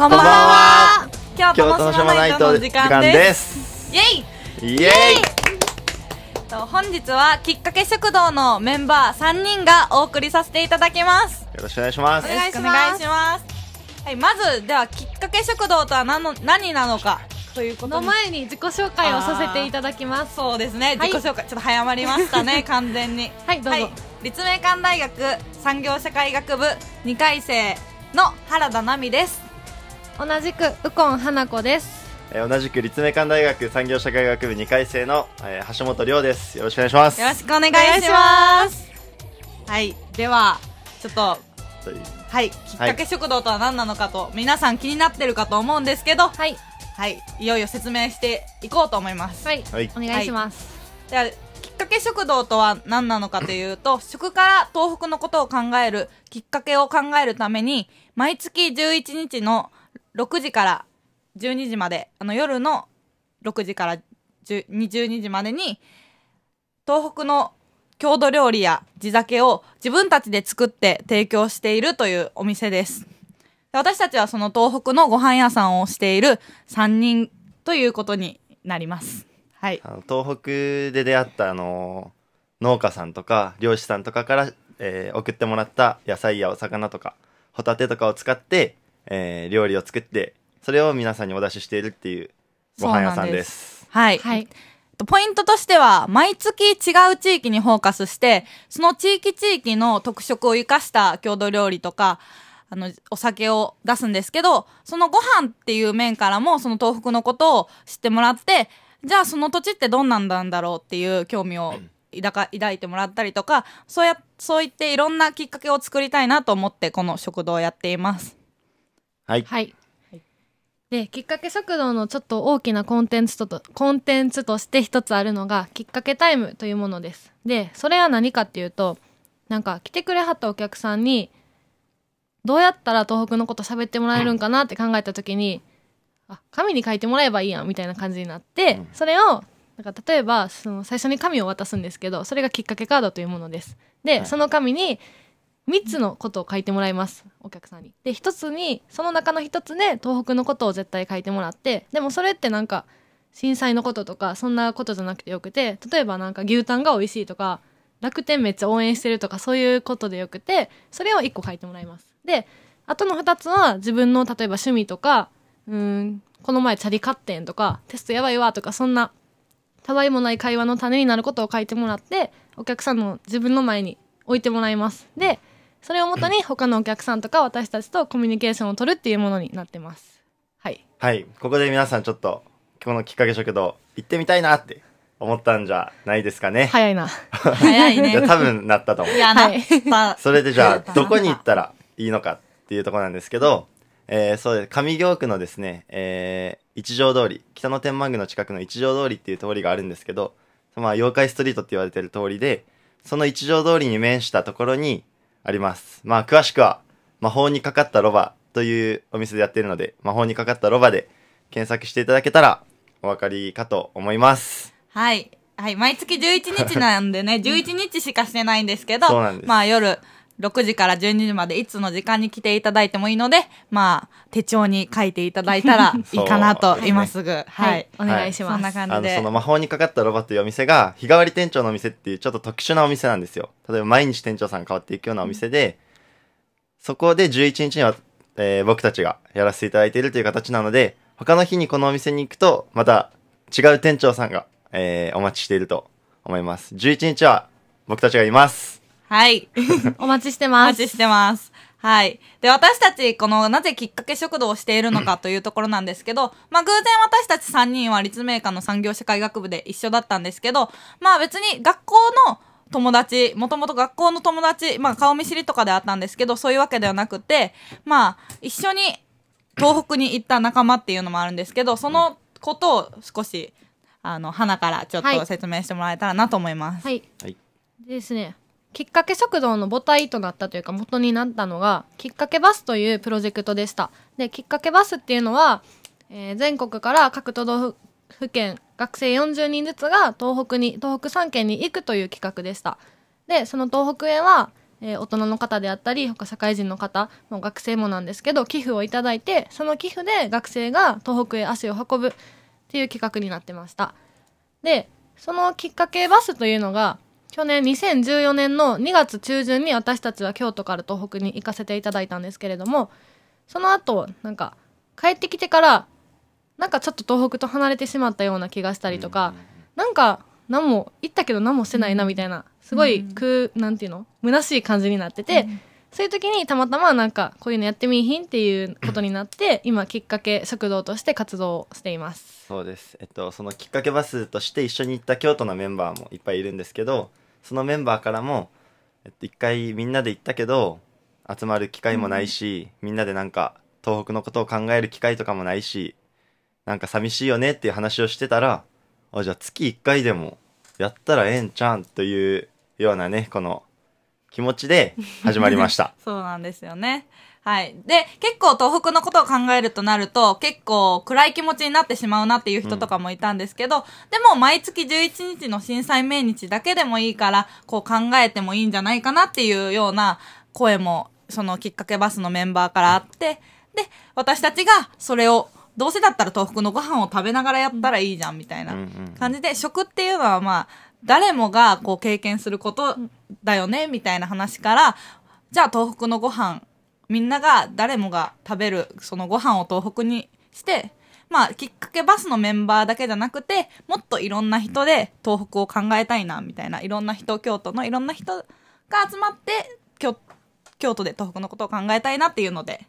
こんばんは。今日楽しまないとの時間です。イェイ。イェイ。と本日はきっかけ食堂のメンバー3人がお送りさせていただきます。よろしくお願いします。お願いします。はい、まずではきっかけ食堂とは何の何なのか。ということの前に自己紹介をさせていただきますそうですね、はい、自己紹介ちょっと早まりましたね 完全にはいどうぞ、はい、立命館大学産業社会学部2回生の原田奈美です同じく右近花子です同じく立命館大学産業社会学部2回生の、え橋本亮ですよろしくお願いしますよろしくお願いしますはいではちょっとはいきっかけ食堂とは何なのかと、はい、皆さん気になってるかと思うんですけどはいはいいよいよ説明していこうと思いますはい、はい、お願いします、はい、ではきっかけ食堂とは何なのかというと 食から東北のことを考えるきっかけを考えるために毎月11日の「6時から12時まであの夜の6時から12時までに東北の郷土料理や地酒を自分たちで作って提供しているというお店です私たちはその東北のご飯屋さんをしている3人ということになります、はい、あの東北で出会ったあの農家さんとか漁師さんとかから、えー、送ってもらった野菜やお魚とかホタテとかを使ってえー、料理を作ってそれを皆さんにお出ししているっていうご飯屋さんですはい、はい、ポイントとしては毎月違う地域にフォーカスしてその地域地域の特色を生かした郷土料理とかあのお酒を出すんですけどそのご飯っていう面からもその東北のことを知ってもらってじゃあその土地ってどんなんなんだろうっていう興味を抱か抱いてもらったりとかそうやそういっていろんなきっかけを作りたいなと思ってこの食堂をやっています。はい、はいできっかけ食堂のちょっと大きなコンテンツとコンテンツとして一つあるのがきっかけタイムというものですでそれは何かっていうとなんか来てくれはったお客さんにどうやったら東北のこと喋ってもらえるんかなって考えた時に、あ紙に書いてもらえばいいやんみたいな感じになって、それをなんか例えばその最初に紙を渡すんですけどそれがきっかけカードというものですで、その紙に3つのことを書いてもらいますお客さんに。で1つにその中の1つで東北のことを絶対書いてもらってでもそれってなんか震災のこととかそんなことじゃなくてよくて例えばなんか牛タンが美味しいとか楽天めっちゃ応援してるとかそういうことでよくてそれを1個書いてもらいます。であとの2つは自分の例えば趣味とかうんこの前チャリ買ってんとかテストやばいわとかそんなたわいもない会話の種になることを書いてもらってお客さんの自分の前に置いてもらいます。でそれをもとに 他のお客さんとか私たちとコミュニケーションを取るっていうものになってます。はい。はい。ここで皆さんちょっと今日のきっかけ食堂行ってみたいなって思ったんじゃないですかね。早いな。早いね。多分なったと思う。いや、なそれでじゃあ どこに行ったらいいのかっていうところなんですけど、えー、そうです。上京区のですね、えー、一条通り、北野天満宮の近くの一条通りっていう通りがあるんですけど、まあ、妖怪ストリートって言われてる通りで、その一条通りに面したところに、あります。まあ、詳しくは、魔法にかかったロバというお店でやってるので、魔法にかかったロバで検索していただけたらお分かりかと思います。はい。はい。毎月11日なんでね、11日しかしてないんですけど、まあ夜、6時から12時までいつの時間に来ていただいてもいいので、まあ、手帳に書いていただいたら いいかなと、今すぐ、はい、お願いします。そんな感じで。その魔法にかかったロバというお店が、日替わり店長のお店っていうちょっと特殊なお店なんですよ。例えば毎日店長さん変わっていくようなお店で、そこで11日には、えー、僕たちがやらせていただいているという形なので、他の日にこのお店に行くと、また違う店長さんが、えー、お待ちしていると思います。11日は僕たちがいます。はい。お待ちしてます。お待ちしてます。はい。で、私たち、この、なぜきっかけ食堂をしているのかというところなんですけど、まあ、偶然私たち3人は立命館の産業社会学部で一緒だったんですけど、まあ、別に学校の友達、もともと学校の友達、まあ、顔見知りとかであったんですけど、そういうわけではなくて、まあ、一緒に東北に行った仲間っていうのもあるんですけど、そのことを少し、あの、花からちょっと説明してもらえたらなと思います。はい。はい、ですね。きっかけ食堂の母体となったというか元になったのがきっかけバスというプロジェクトでした。できっかけバスっていうのは、えー、全国から各都道府県学生40人ずつが東北に東北3県に行くという企画でした。でその東北へは、えー、大人の方であったり他社会人の方も学生もなんですけど寄付をいただいてその寄付で学生が東北へ足を運ぶっていう企画になってました。でそのきっかけバスというのが去年2014年の2月中旬に私たちは京都から東北に行かせていただいたんですけれどもその後なんか帰ってきてからなんかちょっと東北と離れてしまったような気がしたりとか、うなんか何も行ったけど何もしてないなみたいなすごい空、うん、なんていうの虚しい感じになってて、うん、そういう時にたまたまなんかこういうのやってみいひんっていうことになって 今きっかけ食堂として活動していますそうですえっとそのきっかけバスとして一緒に行った京都のメンバーもいっぱいいるんですけどそのメンバーからも、えっと、一回みんなで行ったけど集まる機会もないし、みんなでなんか東北のことを考える機会とかもないしなんか寂しいよねっていう話をしてたらあじゃあ月1回でもやったらええんちゃんというようなねこの気持ちで始まりました そうなんですよねはい。で、結構東北のことを考えるとなると、結構暗い気持ちになってしまうなっていう人とかもいたんですけど、うん、でも毎月11日の震災命日だけでもいいから、こう考えてもいいんじゃないかなっていうような声も、そのきっかけバスのメンバーからあって、で、私たちがそれを、どうせだったら東北のご飯を食べながらやったらいいじゃんみたいな感じで、食っていうのはまあ、誰もがこう経験することだよねみたいな話から、じゃあ東北のご飯みんなが誰もが食べるそのご飯を東北にしてまあ、きっかけバスのメンバーだけじゃなくて、もっといろんな人で東北を考えたいな、みたいな、いろんな人、京都のいろんな人が集まって、京京都で東北のことを考えたいなっていうので、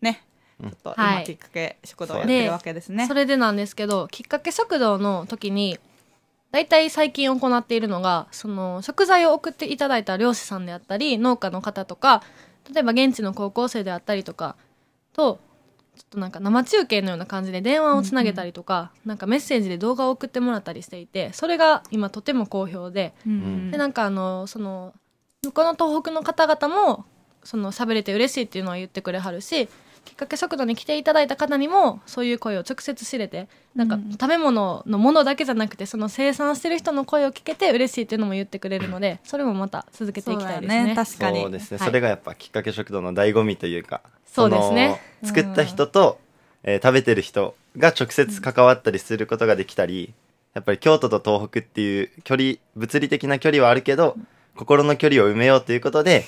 ね。ちょっと今、きっかけ食堂やってるわけですね、はい、それでなんですけど、きっかけ食堂の時に、大体最近行っているのが、その食材を送っていただいた漁師さんであったり、農家の方とか、例えば現地の高校生であったりとかとちょっとなんか生中継のような感じで電話をつなげたりとか、うんうん、なんかメッセージで動画を送ってもらったりしていてそれが今とても好評で、うんうん、でなんかあのその向こうの東北の方々もその喋れて嬉しいっていうのは言ってくれはるしきっかけ食堂に来ていただいた方にもそういう声を直接知れてなんか食べ物のものだけじゃなくてその生産してる人の声を聞けて嬉しいっていうのも言ってくれるのでそれもまた続けていきたいですね。ね確かにそうですね、はい、それがやっぱきっかけ食堂の醍醐味というかそうですね作った人と、えー、食べてる人が直接関わったりすることができたり、やっぱり京都と東北っていう距離物理的な距離はあるけど心の距離を埋めようということで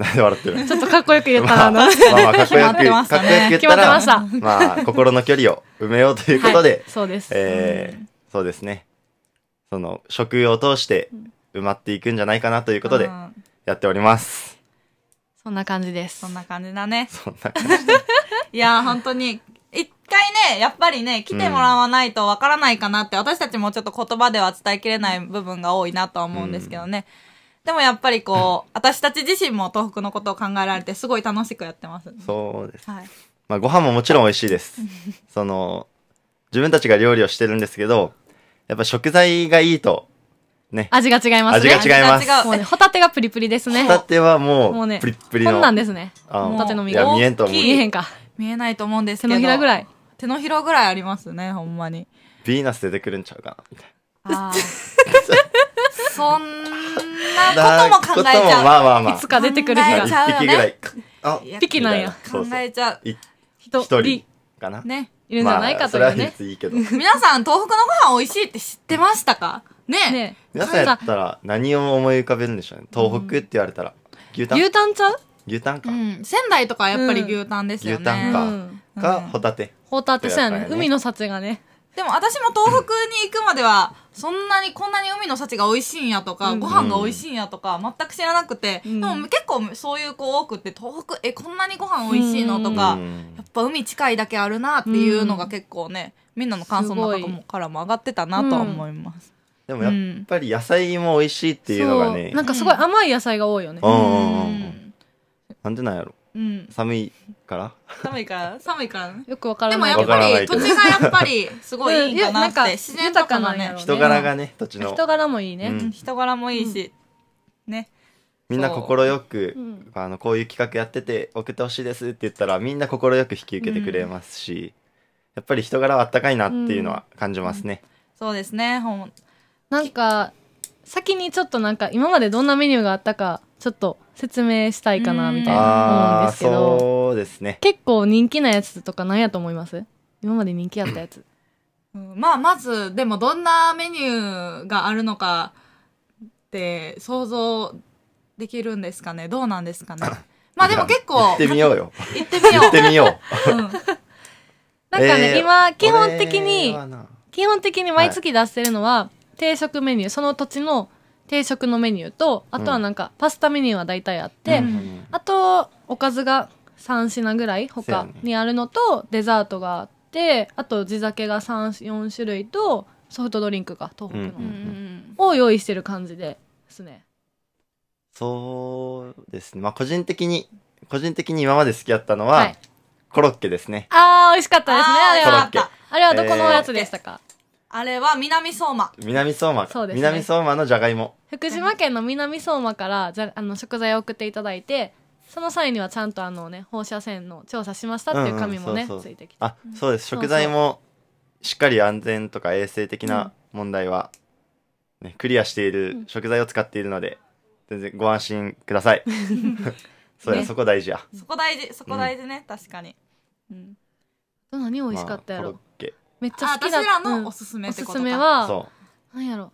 なんで笑ってるちょっとかっこよく言ったらな。まあ、まあ、かっこよく、かっこよく言ったら、またまあ、心の距離を埋めようということで、はい、そうです。えー、そうですね。その、業を通して埋まっていくんじゃないかなということで、やっております。そんな感じです。そんな感じだね。そんな感じ。いや、本当に、一回ね、やっぱりね、来てもらわないとわからないかなって、うん、私たちもちょっと言葉では伝えきれない部分が多いなとは思うんですけどね。うんでもやっぱりこう、私たち自身も東北のことを考えられて、すごい楽しくやってます、ね。そうです。はい。まあ、ご飯ももちろん美味しいです。その、自分たちが料理をしてるんですけど、やっぱ食材がいいと、ね。味が違いますね。味が違います。もうね、ホタテがプリプリですね。ホタテはもう、もうね、プリプリの。こんなんですね。ホタテの身が。見えんと思う。見えへんか。見えないと思うんですけど。手のひらぐらい。手のひらぐらいありますね、ほんまに。ヴィーナス出てくるんちゃうかな、みたいな。ああ。そんなことも考えちゃう。いつか出てくる日が。一匹ぐらい。あ、一匹なんや。考えちゃう。一人かな。ね。いるんじゃないかというね。皆さん、東北のご飯美味しいって知ってましたかね皆さんやったら何を思い浮かべるんでしょうね。東北って言われたら。牛タン。牛タンちゃう牛タンか、仙台とかやっぱり牛タンですよね、牛タンか、かホタテホタテそうやね海の幸がねでも私も東北に行くまでは、そんなにこんなに海の幸が美味しいんやとか、ご飯が美味しいんやとか、全く知らなくて、でも結構そういう子多くて、東北、え、こんなにご飯美味しいのとか、やっぱ海近いだけあるなっていうのが結構ね、みんなの感想の中もからも上がってたなとは思います。でもやっぱり野菜も美味しいっていうのがね。なんかすごい甘い野菜が多いよね。うん。なんでなんやろ。うん、寒いから寒いから寒いからよくわからでもやっぱり土地がやっぱりすごいいい かなって自然かなね人柄がね土地の人柄もいいね、人柄もいいし、ねみんな快くあのこういう企画やってて送ってほしいですって言ったらみんな快く引き受けてくれますし、やっぱり人柄はあったかいなっていうのは感じますね、そうですねほんなんか先にちょっとなんか今までどんなメニューがあったかちょっと説明したいかなみたいな思うんですけどそうですね結構人気なやつとか何やと思います今まで人気やったやつうん、まあまずでもどんなメニューがあるのかって想像できるんですかねどうなんですかね まあでも結構行ってみようよ行ってみよう行ってみよう、うん、なんかね、えー、今基本的に基本的に毎月出してるのは、定食メニューその土地の定食のメニューとあとはなんかパスタメニューは大体あって、うん、あとおかずが3品ぐらい他にあるのと、デザートがあってあと地酒が34種類とソフトドリンクが東北の、を用意してる感じですね。そうですね。まあ個人的に個人的に今まで好きだったのは、はい、コロッケですね。ああ、美味しかったですね。あれは。あれはどこのやつでしたか、えーあれは南相馬。南相馬。そうですね南相馬のじゃがいも。福島県の南相馬からじゃあの食材を送っていただいてその際にはちゃんとあのね放射線の調査しましたっていう紙もね、ついてきてあ、そうです。食材もしっかり安全とか衛生的な問題は、ね、クリアしている食材を使っているので、全然ご安心ください。そうや、ねそこ大事や。そこ大事、そこ大事ね、確かに。うん。何美味しかったやろ、まあめっちゃ好きだ私らのおすすめってことか、うん、おすすめはそうなんやろう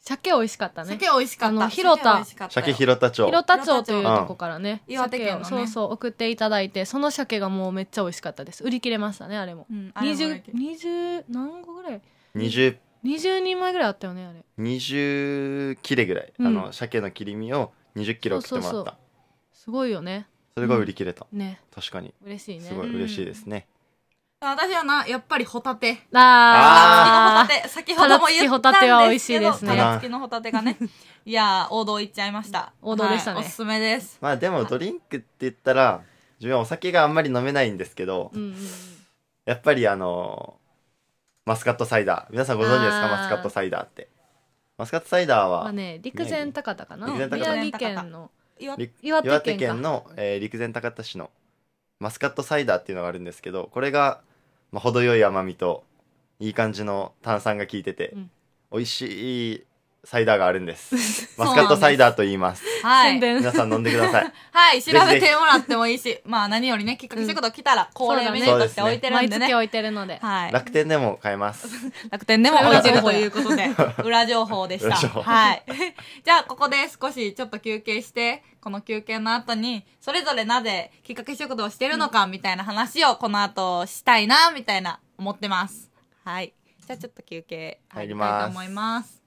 鮭美味しかったね鮭美味しかった広田鮭広田町広田町というとこからね、うん、岩手県、ね、そうそう送っていただいてその鮭がもうめっちゃ美味しかったです売り切れましたねあれも、二十、二十、何個ぐらい二十。二十人前ぐらいあったよねあれ二十切れぐらい、うん、あの鮭の切り身を二十キロ切ってもらったすごいよねそれが売り切れた、ね確かに嬉しいねすごい嬉しいですね、私はな、やっぱりホタテ。ああ。先ほども言ったんですけど。ホタテは美味しいですね。付きのホタテがね。いや王道いっちゃいました。王道でしたね、はい、おすすめです。まあでもドリンクって言ったら、自分はお酒があんまり飲めないんですけど、うん、やっぱりあのー、マスカットサイダー。皆さんご存知ですかマスカットサイダーって。マスカットサイダーは、まあね、陸前高田かな、ね、宮城県の岩手県の、えー、陸前高田市のマスカットサイダーっていうのがあるんですけどこれがまあ、程よい甘みといい感じの炭酸が効いてて、うん、美味しいサイダーがあるんです。マスカットサイダーと言います。はい。皆さん飲んでください。はい、調べてもらってもいいし、まあ何よりね、きっかけしたこと来たら、こうやって置いてるんでね。置いてるので。はい。楽天でも買えます。楽天でも置いてるということで、裏情報でした。はい。じゃあ、ここで少しちょっと休憩して、この休憩の後に、それぞれなぜきっかけ食堂をしてるのか、みたいな話をこの後したいな、みたいな思ってます。はい。じゃあちょっと休憩入りたいと思います。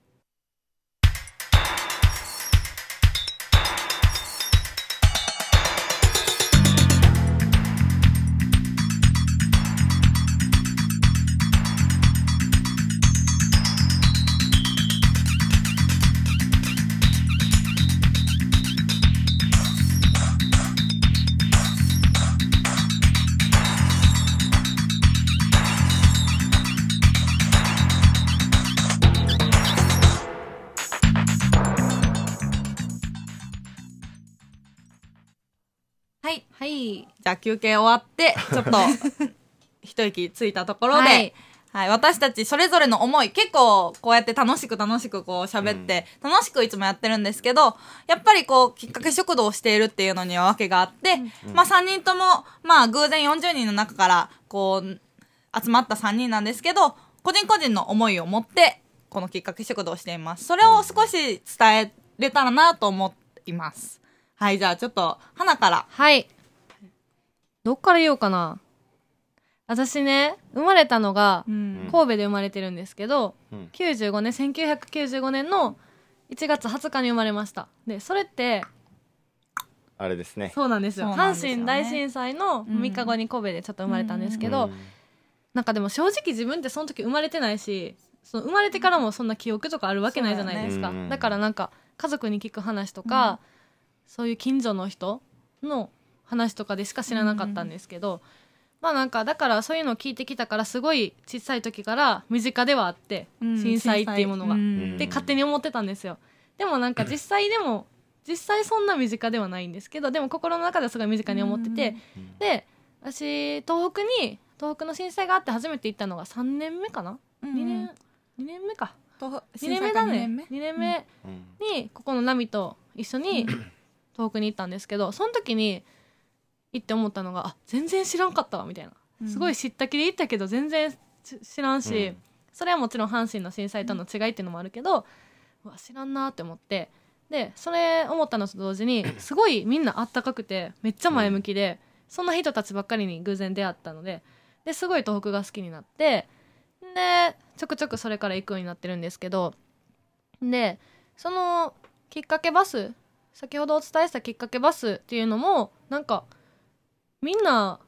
じゃあ休憩終わって、ちょっと、一息ついたところで、はいはい、私たちそれぞれの思い、結構こうやって楽しく楽しくこう喋って、うん、楽しくいつもやってるんですけど、やっぱりこう、きっかけ食堂をしているっていうのには訳があって、うん、まあ3人とも、まあ偶然40人の中から、こう、集まった3人なんですけど、個人個人の思いを持って、このきっかけ食堂をしています。それを少し伝えれたらなと思います。はい、じゃあちょっと、花から。はい。どっから言おうかな私ね生まれたのが神戸で生まれてるんですけど、うん、95年1995年の1月20日に生まれましたでそれってあれですねそうなんですよ、ね、阪神大震災の3日後に神戸でちょっと生まれたんですけど、うん、なんかでも正直自分ってその時生まれてないしその生まれてからもそんな記憶とかあるわけないじゃないですかだ、ねだからなんか家族に聞く話とか、うん、そういう近所の人の話とかでしか知らなかったんですけど、うん、まあなんかだからそういうのを聞いてきたからすごい小さい時から身近ではあって、うん、震災っていうものが、って勝手に思ってたんですよ。でもなんか実際でも、実際そんな身近ではないんですけどでも心の中ではすごい身近に思ってて、で私東北に東北の震災があって初めて行ったのが3年目かな、うん、2年2年目か2年目だね2年目にここのナミと一緒に 東北に行ったんですけどその時に行って思ったのがあ全然知らんかったわみたいな、すごい知った気で行ったけど全然知らんし、うん、それはもちろん阪神の震災との違いっていうのもあるけど、うん、わ知らんなって思ってでそれ思ったのと同時に すごいみんなあったかくてめっちゃ前向きで、そんな人たちばっかりに偶然出会ったのでですごい東北が好きになってでちょくちょくそれから行くようになってるんですけどでそのきっかけバス先ほどお伝えしたきっかけバスっていうのもなんかみんな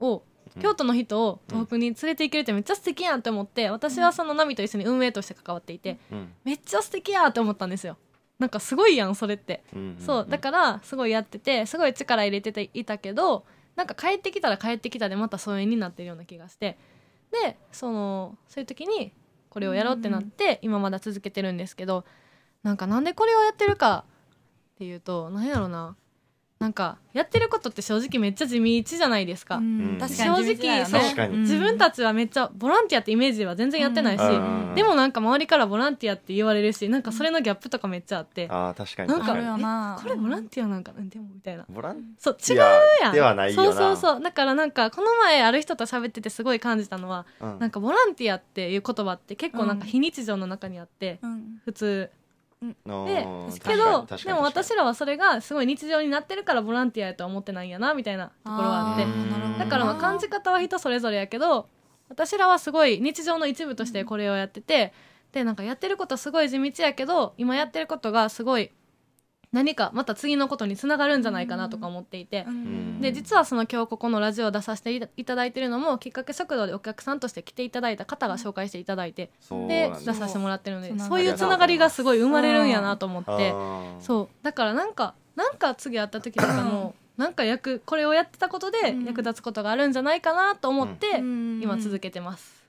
を京都の人を東北に連れていけるってめっちゃ素敵やんって思って私はそのナミと一緒に運営として関わっていて、うん、めっちゃ素敵やって思ったんですよなんかすごいやんそれって、うんうんうん、そうだからすごいやっててすごい力入れてていたけどなんか帰ってきたら帰ってきたでまた疎遠になってるような気がしてでそのそういう時にこれをやろうってなって今まだ続けてるんですけど、なんかなんでこれをやってるかっていうと何やろななんかやってることって正直めっちゃ地道じゃないですか、うん、か正直そう自分たちはめっちゃボランティアってイメージでは全然やってないし、うん、でもなんか周りからボランティアって言われるしなんかそれのギャップとかめっちゃあって、うん、あ確かに確かになんかこれボランティアなんかなでもみたいなボランそう違うやんではないそうそうそうだからなんかこの前ある人と喋っててすごい感じたのは、うん、なんかボランティアっていう言葉って結構なんか非日常の中にあって、普通でけどでも私らはそれがすごい日常になってるからボランティアやとは思ってないんやなみたいなところはあってだからまあ感じ方は人それぞれやけど私らはすごい日常の一部としてこれをやってて、でなんかやってることすごい地道やけど今やってることがすごい何かまた次のことにつながるんじゃないかなとか思っていて、で実はその今日ここのラジオを出させていただいてるのもきっかけ食堂でお客さんとして来ていただいた方が紹介していただいて、で出させてもらってるのでそういうつながりがすごい生まれるんやなと思ってそうだからなんかなんか次会った時とかも。なんか役これをやってたことで役立つことがあるんじゃないかなと思って、今続けてます。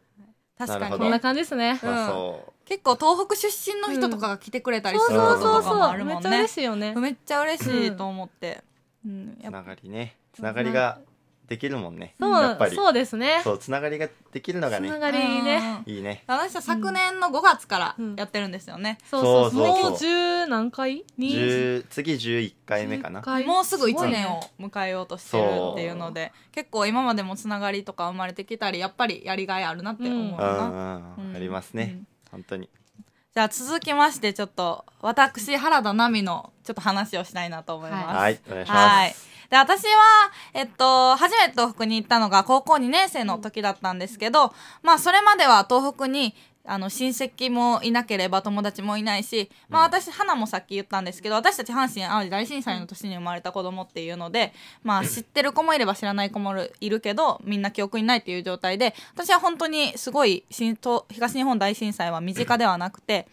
確かにこんな感じですね。そう結構東北出身の人とかが来てくれたりすることとかもあるもんね、うめっちゃ嬉しいよねめっちゃ嬉しいと思って、うん、つながりねつながりができるもんねやっぱりそうですねそうつながりができるのがねつながりねいいね私は昨年の5月からやってるんですよね、そうそうそうもう十何回次11回目かなもうすぐ1年を迎えようとしてるっていうので結構今までもつながりとか生まれてきたりやっぱりやりがいあるなって思うな、うありますね、本当にじゃあ続きましてちょっと私原田奈美のちょっと話をしたいなと思います。はい、お願いします。はいで、私は、えっと、初めて東北に行ったのが高校2年生の時だったんですけど、まあ、それまでは東北にあの親戚もいなければ友達もいないし、まあ、私、花もさっき言ったんですけど私たち阪神・淡路大震災の年に生まれた子供っていうので、まあ、知ってる子もいれば知らない子もいるけどみんな記憶にないっていう状態で私は本当にすごい新東東日本大震災は身近ではなくて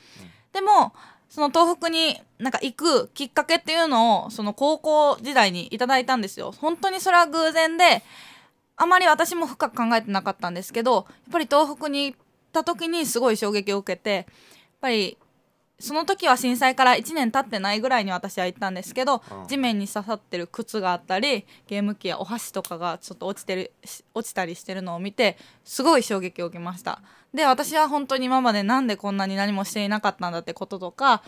でもその東北になんか行くきっかけっていうのをその高校時代にいただいたんですよ。本当にそれは偶然であまり私も深く考えてなかったんですけどやっぱり東北にった時にすごい衝撃を受けてやっぱりその時は震災から1年経ってないぐらいに私は行ったんですけど、地面に刺さってる靴があったりゲーム機やお箸とかがちょっと落ちてる落ちたりしてるのを見てすごい衝撃を受けましたで私は本当に今まで何でこんなに何もしていなかったんだってこととか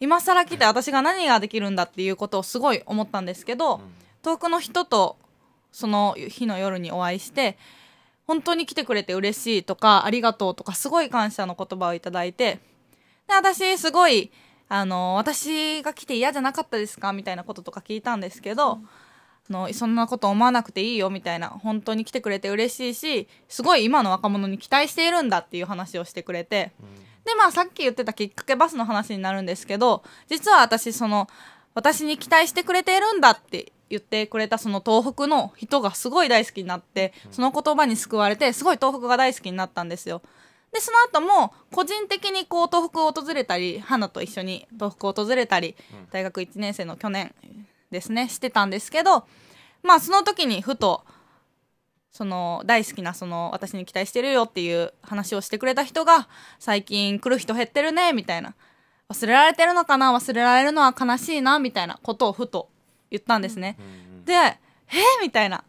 今更来て私が何ができるんだっていうことをすごい思ったんですけど、遠くの人とその日の夜にお会いして本当に来てくれて嬉しいとか、ありがとうとか、すごい感謝の言葉をいただいて、で、私、すごい、あの、私が来て嫌じゃなかったですかみたいなこととか聞いたんですけど、あの、そんなこと思わなくていいよみたいな、本当に来てくれて嬉しいし、すごい今の若者に期待しているんだっていう話をしてくれて、で、まあさっき言ってたきっかけバスの話になるんですけど、実は私、その、私に期待してくれているんだって言ってくれたその東北の人がすごい大好きになってその言葉に救われてすごい東北が大好きになったんですよ。でその後も個人的にこう東北を訪れたり花と一緒に東北を訪れたり大学1年生の去年ですねしてたんですけどまあその時にふとその大好きなその私に期待してるよっていう話をしてくれた人が最近来る人減ってるねみたいな忘れられてるのかな忘れられるのは悲しいなみたいなことをふと言ったんですね。で、えー、みたいな。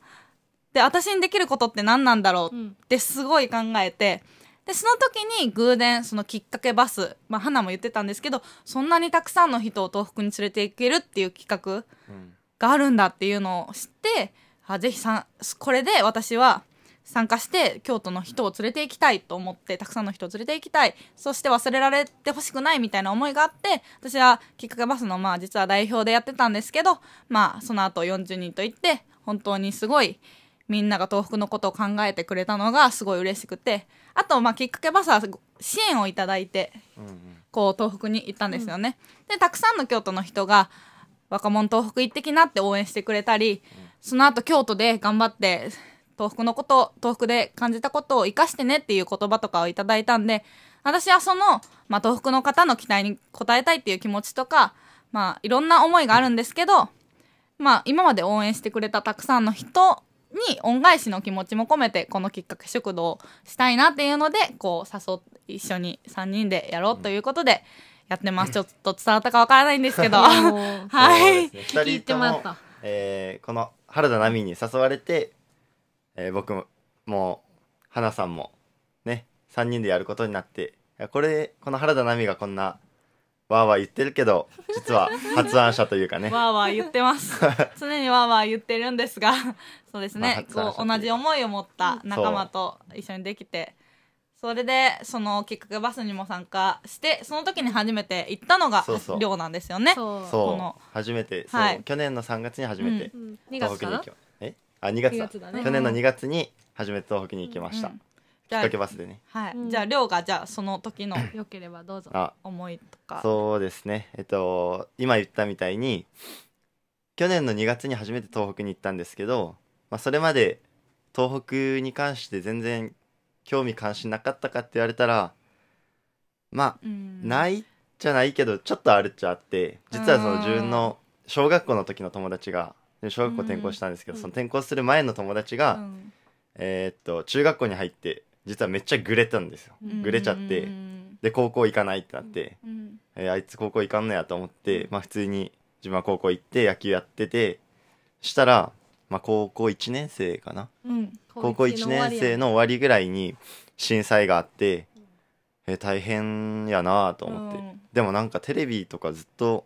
で、私にできることって何なんだろうってすごい考えて、で、その時に偶然、そのきっかけバス、まあ、花も言ってたんですけど、そんなにたくさんの人を東北に連れていけるっていう企画があるんだっていうのを知って、あぜひさん、これで私は参加して京都の人を連れて行きたいと思ってたくさんの人を連れて行きたいそして忘れられてほしくないみたいな思いがあって私はきっかけバスのまあ実は代表でやってたんですけどまあその後40人と行って本当にすごいみんなが東北のことを考えてくれたのがすごい嬉しくてあとまあきっかけバスは支援をいただいてこう東北に行ったんですよね。でたくさんの京都の人が若者東北行ってきなって応援してくれたりその後京都で頑張って東北のこと、東北で感じたことを生かしてねっていう言葉とかをいただいたんで、私はその、まあ、東北の方の期待に応えたいっていう気持ちとか、まあ、いろんな思いがあるんですけど、まあ、今まで応援してくれたたくさんの人に恩返しの気持ちも込めて、このきっかけ食堂をしたいなっていうので、こう、誘って、一緒に3人でやろうということで、やってます。ちょっと伝わったかわからないんですけど、はい。ね、聞いてもらった。えー、この原田奈美に誘われて、えー、僕ももう花さんもね3人でやることになってこれこの原田奈美がこんなわーわー言ってるけど実は発案者というかね わーわー言ってます 常にわーわー言ってるんですがそうですね、まあ、こう同じ思いを持った仲間と一緒にできてそれでそのきっかけバスにも参加してその時に初めて行ったのが寮なんですよねそう初めて、はい、去年の3月に初めて、うん、2月かあ二月だ去年の二月に初めて東北に行きました、じきっゃあかけバスでねはい、じゃあ亮がじゃあその時のよければどうぞあ思いとかそうですねえっと今言ったみたいに去年の2月に初めて東北に行ったんですけど、まあ、それまで東北に関して全然興味関心なかったかって言われたらまあないじゃないけどちょっとあるっちゃあって実はその自分の小学校の時の友達がで小学校転校したんですけど、その転校する前の友達が、えー、っと中学校に入って実はめっちゃグレたんですよ、グレちゃってで高校行かないってなって、えー、あいつ高校行かんのやと思って、まあ、普通に自分は高校行って野球やっててしたら、まあ、高校1年生かな、うん、高校1年生の終わりぐらいに震災があって、え大変やなと思って、うん、でもなんかテレビとかずっと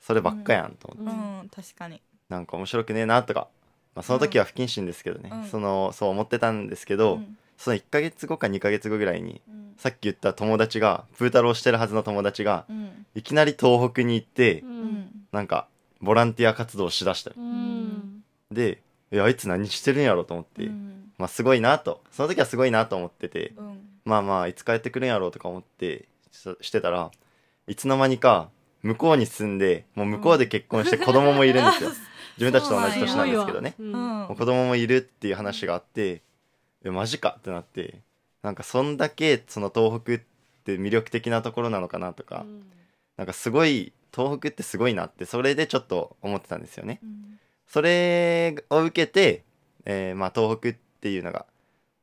そればっかやんと思って、うん、確かになんか面白くねえなとか、まあ、その時は不謹慎ですけどね、うん、そのそう思ってたんですけど、うん、その1か月後か2か月後ぐらいに、うん、さっき言った友達がプータローしてるはずの友達が、いきなり東北に行って、うん、なんかボランティア活動をしだしたり、でいやあいつ何してるんやろと思って、まあすごいなとその時はすごいなと思ってて、まあまあいつ帰ってくるんやろうとか思ってしてたらいつの間にか向こうに住んでもう向こうで結婚して子供もいるんですよ。自分たちと同じ年なんですけどね、うん、子供もいるっていう話があってマジかってなってなんかそんだけその東北って魅力的なところなのかなとか、うん、なんかすごい東北ってすごいなってそれでちょっと思ってたんですよね。うん、それを受けて、えー、まあ、東北っていうのが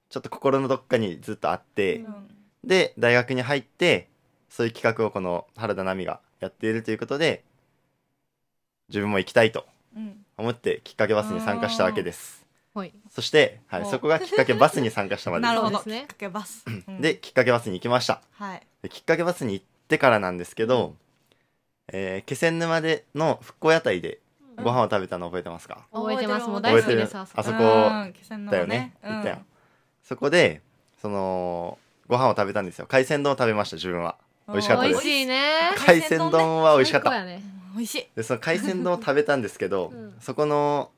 ちょっと心のどっかにずっとあって、うん、で大学に入ってそういう企画をこの原田奈美がやっているということで自分も行きたいと思ってきっかけバスに参加したわけですそして、はい、そこがきっかけバスに参加したまで なるほど、ですねきっかけバス。で、きっかけバスに行きましたはい。できっかけバスに行ってからなんですけど、えー気仙沼での復興屋台でご飯を食べたの覚えてますか、覚えてますもう大好きですあそこうん気仙沼だよね行っよ、そこでそのご飯を食べたんですよ海鮮丼を食べました自分は美味しかったで美す味しいね海鮮丼は美味しかったね美味しいでその海鮮丼を食べたんですけど、うん、そこの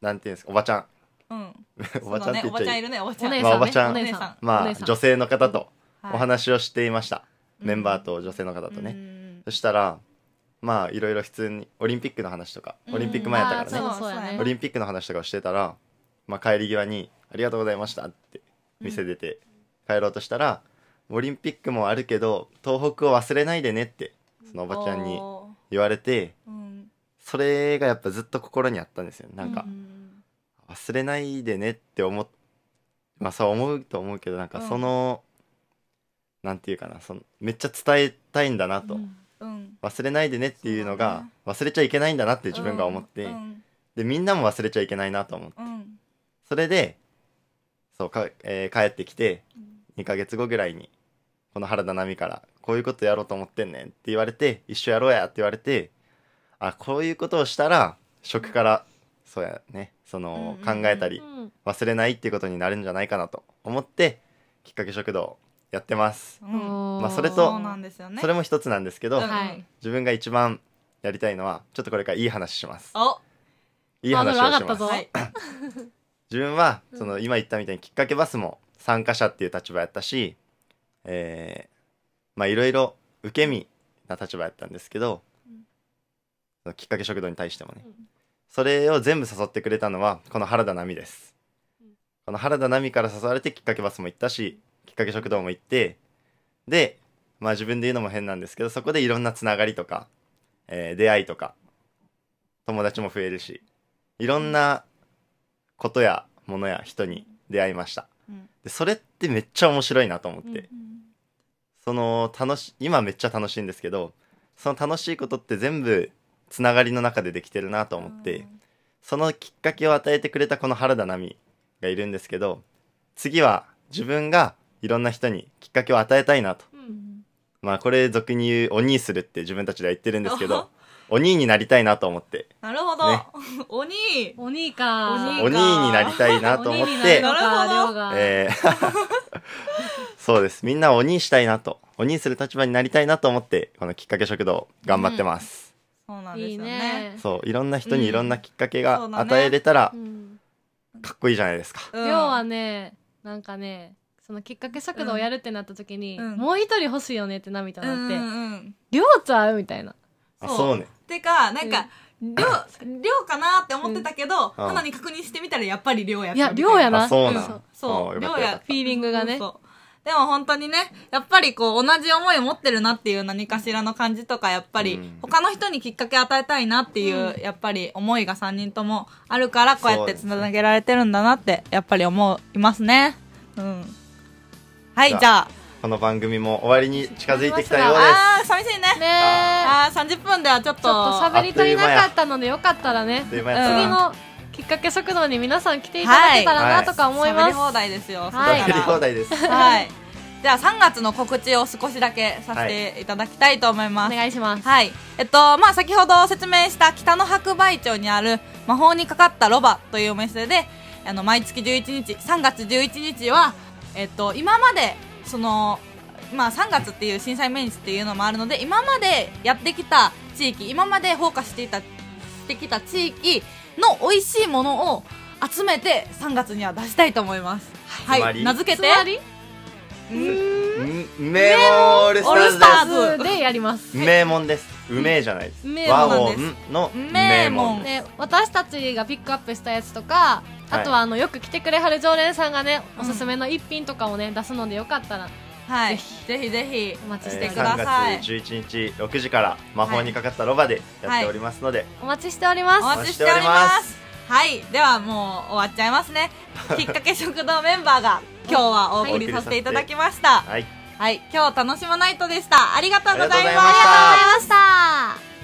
なんていうんですかおばちゃん、うん、おばちゃんって言っちゃい、ね、おばちゃんいるねおばちゃん、ね、まあ、おばちゃんまあ女性の方とお話をしていました、はい、メンバーと女性の方とね、そしたらまあいろいろ普通にオリンピックの話とかオリンピック前やったからねね、オリンピックの話とかをしてたら、まあ、帰り際に「ありがとうございました」って店出て帰ろうとしたら、オリンピックもあるけど東北を忘れないでねってそのおばちゃんに言われて、うん、それがやっぱずっと心にあったんですよなんか、うん、忘れないでねって思っまあそう思うと思うけどなんかその、うん、なんていうかなそのめっちゃ伝えたいんだなと、忘れないでねっていうのが、ね、忘れちゃいけないんだなって自分が思って、でみんなも忘れちゃいけないなと思って、それでそうか、えー、帰ってきて2ヶ月後ぐらいにこの原田奈美からこういうことやろうと思ってんねんって言われて、一緒やろうやって言われて、あ、こういうことをしたら、食から、そうやね、その、考えたり、忘れないっていうことになるんじゃないかなと思って、きっかけ食堂やってます。まあ、それと、そね、それも一つなんですけど、はい、自分が一番やりたいのは、ちょっとこれからいい話します。いい話をします。自分は、その、今言ったみたいにきっかけバスも参加者っていう立場やったし、えー、まあいろいろ受け身な立場やったんですけど、うん、きっかけ食堂に対してもね、うん、それを全部誘ってくれたのはこの原田奈美です、うん、この原田奈美から誘われてきっかけバスも行ったし、きっかけ食堂も行ってでまあ自分で言うのも変なんですけどそこでいろんなつながりとか、えー、出会いとか友達も増えるしいろんなことやものや人に出会いました、でそれってめっちゃ面白いなと思って、うんうんその楽し今めっちゃ楽しいんですけどその楽しいことって全部つながりの中でできてるなと思って、そのきっかけを与えてくれたこの原田奈美がいるんですけど次は自分がいろんな人にきっかけを与えたいなと、うん、まあこれ俗に言う「鬼する」って自分たちでは言ってるんですけど鬼になりたいなと思ってなるほど、ね、鬼鬼か鬼になりたいなと思ってなるほど、えー そうです。みんなを鬼にしたいなと、鬼にする立場になりたいなと思って、このきっかけ食堂頑張ってます。そうなんですいよねそう、いろんな人にいろんなきっかけが与えれたらう、んかっこいいじゃないですか。うん、要はねなんかねそのきっかけ食堂をやるってなった時に、うんもう一人欲しいよねって涙みなっんうて、んうん両津合うみたいなあ、そうそうね。てかなんか、量量かなって思ってたけど、うん花に確認してみたらやっぱり量やったいやみたいやなそうなうんそうあよかっ量やフィーリングがねそうでも本当にね、やっぱりこう、同じ思いを持ってるなっていう何かしらの感じとか、やっぱり、他の人にきっかけ与えたいなっていう、やっぱり思いが3人ともあるから、こうやって繋げられてるんだなって、やっぱり思いますね。うん。はい、じゃあ。この番組も終わりに近づいてきたようです。ああ、寂しいね。ねああ、30分ではちょっと。ちょっと喋り足りなかったので、よかったらね。次のきっかけ食堂に皆さん来ていただけたらなとか思います、はい、放題ですよ はい、じゃあ3月の告知を少しだけさせていただきたいと思います、お願いしますはいえっとまあ先ほど説明した北の白梅町にある魔法にかかったロバというお店であの毎月11日3月11日はえっと今までそのまあ、3月っていう震災命日っていうのもあるので今までやってきた地域今までフォーカスしていたしてきた地域の美味しいものを集めて3月には出したいと思いますはい、名付けてメモールスターズでやります名門ですうめえじゃなです名門で私たちがピックアップしたやつとかあとはあのよく来てくれはる常連さんがねおすすめの一品とかをね出すのでよかったらはい、ぜひぜひお待ちしてください、えー、月11日6時から魔法にかかったロバでやっておりますので、はい、お待ちしておりますお待ちしておりますはいではもう終わっちゃいますね きっかけ食堂メンバーが今日はお送りさせていただきました、はい、はい、今日楽しまないとでしたありがとうございましたありがとうございました